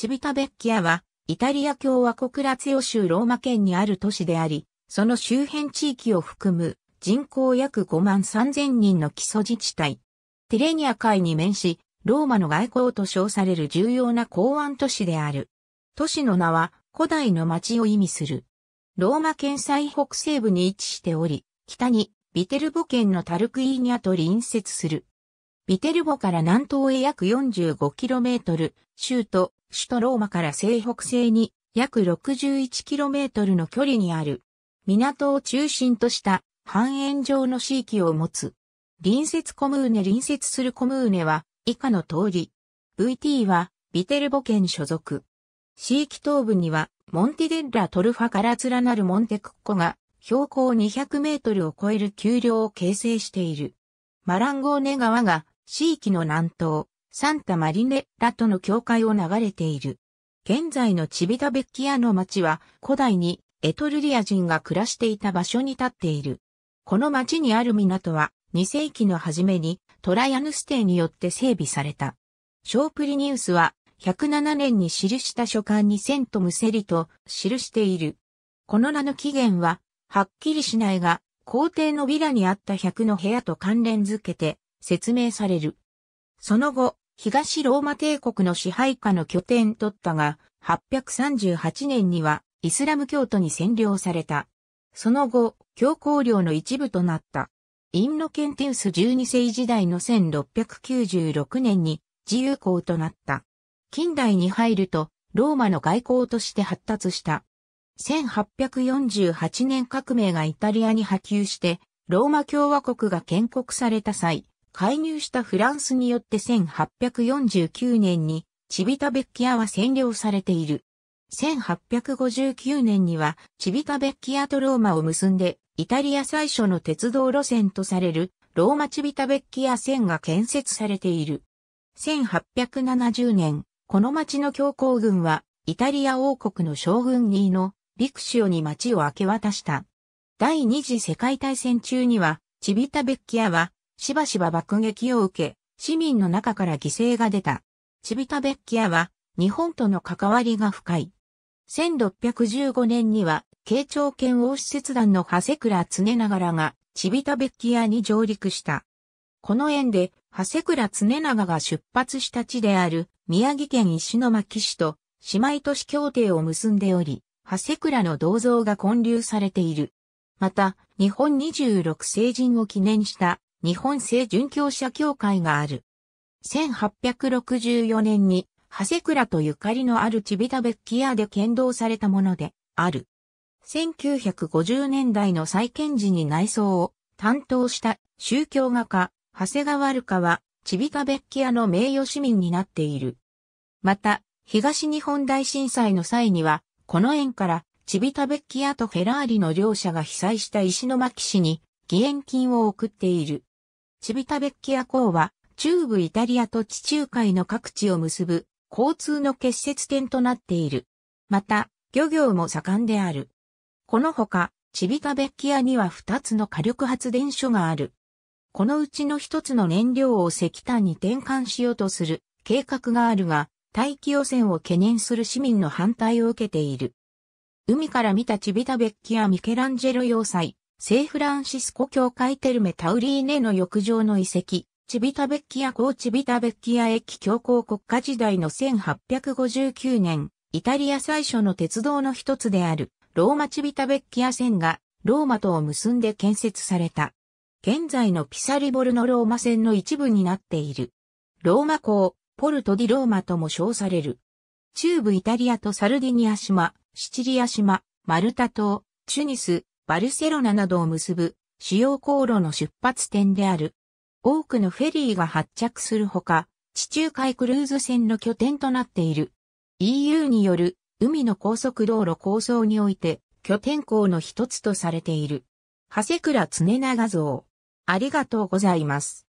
チビタベッキアは、イタリア共和国ラツヨ州ローマ県にある都市であり、その周辺地域を含む人口約5万3000人の基礎自治体。ティレニア海に面し、ローマの外交と称される重要な港湾都市である。都市の名は古代の町を意味する。ローマ県最北西部に位置しており、北にビテルボ県のタルクイーニャと隣接する。ビテルボから南東へ約 45km、州都首都ローマから西北西に約 61km の距離にある、港を中心とした半円状の地域を持つ。隣接コムーネ隣接するコムーネは以下の通り。VT はビテルボ県所属。地域東部にはモンティデッラトルファから連なるモンテクッコが標高200メートルを超える丘陵を形成している。マランゴーネ川が地域の南東、サンタマリネラとの境界を流れている。現在のチビタベッキアの町は古代にエトルリア人が暮らしていた場所に立っている。この町にある港は2世紀の初めにトライアヌス帝によって整備された。ショープリニウスは107年に記した書簡にセントムセリと記している。この名の起源ははっきりしないが皇帝のビラにあった100の部屋と関連づけて説明される。その後、東ローマ帝国の支配下の拠点取ったが、838年にはイスラム教徒に占領された。その後、教皇領の一部となった。インノケンティウス12世時代の1696年に自由公となった。近代に入ると、ローマの外交として発達した。1848年革命がイタリアに波及して、ローマ共和国が建国された際、介入したフランスによって1849年にチビタベッキアは占領されている。1859年にはチビタベッキアとローマを結んでイタリア最初の鉄道路線とされるローマチビタベッキア線が建設されている。1870年、この町の教皇軍はイタリア王国の将軍ニーのビクシオに町を明け渡した。第二次世界大戦中にはチビタベッキアはしばしば爆撃を受け、市民の中から犠牲が出た。チビタベッキアは日本との関わりが深い。1615年には、慶長県王使節団の長谷倉常長が、チビタベッキアに上陸した。この縁で、長谷倉常長が出発した地である、宮城県石巻市と、姉妹都市協定を結んでおり、長谷倉の銅像が建立されている。また、日本26成人を記念した日本製殉教者協会がある。1864年に、長谷倉とゆかりのあるチビタベッキアで剣道されたもので、ある。1950年代の再建時に内装を担当した宗教画家、長谷川るかは、チビタベッキアの名誉市民になっている。また、東日本大震災の際には、この縁から、チビタベッキアとフェラーリの両者が被災した石巻市に、義援金を送っている。チビタベッキア港は、中部イタリアと地中海の各地を結ぶ交通の結節点となっている。また、漁業も盛んである。このほか、チビタベッキアには二つの火力発電所がある。このうちの一つの燃料を石炭に転換しようとする計画があるが、大気汚染を懸念する市民の反対を受けている。海から見たチビタベッキア・ミケランジェロ要塞、セイフランシスコ教会テルメタウリーネの浴場の遺跡、チビタベッキア港チビタベッキア駅教皇国家時代の1859年、イタリア最初の鉄道の一つである、ローマチビタベッキア線が、ローマとを結んで建設された。現在のピサリボルのローマ線の一部になっている。ローマ港、ポルトディローマとも称される。中部イタリアとサルディニア島、シチリア島、マルタ島、チュニス、バルセロナなどを結ぶ主要航路の出発点である。多くのフェリーが発着するほか、地中海クルーズ船の拠点となっている。EU による海の高速道路構想において拠点港の一つとされている。長谷倉常長像。ありがとうございます。